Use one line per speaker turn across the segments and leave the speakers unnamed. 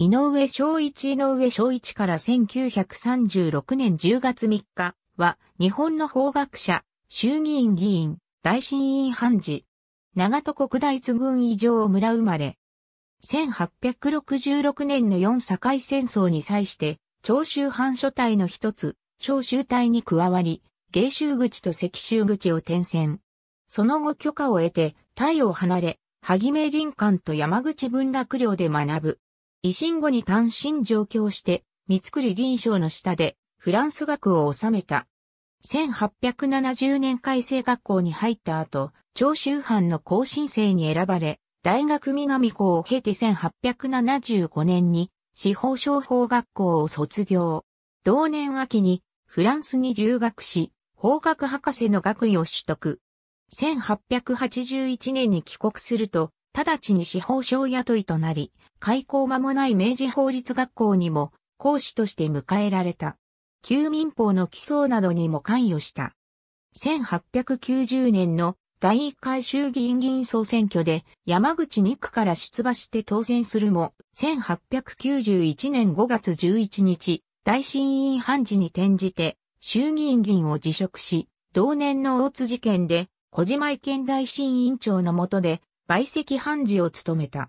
井上昭一井上昭一から1936年10月3日は、日本の法学者、衆議院議員、大審院判事、長戸国大津軍以上村生まれ。1866年の四境戦争に際して、長州藩所隊の一つ、長州隊に加わり、芸州口と石州口を転戦。その後許可を得て、隊を離れ、萩名林間と山口文学寮で学ぶ。維新後に単身上京して、三つり臨床の下で、フランス学を収めた。1870年改正学校に入った後、長州藩の後進生に選ばれ、大学南校を経て1875年に司法商法学校を卒業。同年秋にフランスに留学し、法学博士の学位を取得。1881年に帰国すると、直ちに司法省雇いとなり、開校間もない明治法律学校にも講師として迎えられた。旧民法の起草などにも関与した。1890年の第1回衆議院議員総選挙で山口2区から出馬して当選するも、1891年5月11日、大審院判事に転じて衆議院議員を辞職し、同年の大津事件で小島意見大審院長の下で陪席判事を務めた。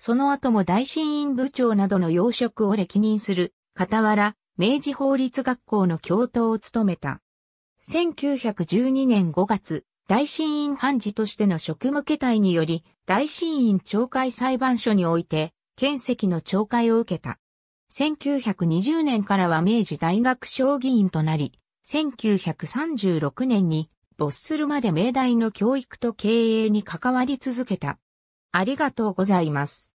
その後も大審院部長などの要職を歴任する、傍ら、明治法律学校の教頭を務めた。1912年5月、大審院判事としての職務形態により、大審院懲戒裁判所において、県籍の懲戒を受けた。1920年からは明治大学将議員となり、1936年に没するまで明大の教育と経営に関わり続けた。ありがとうございます。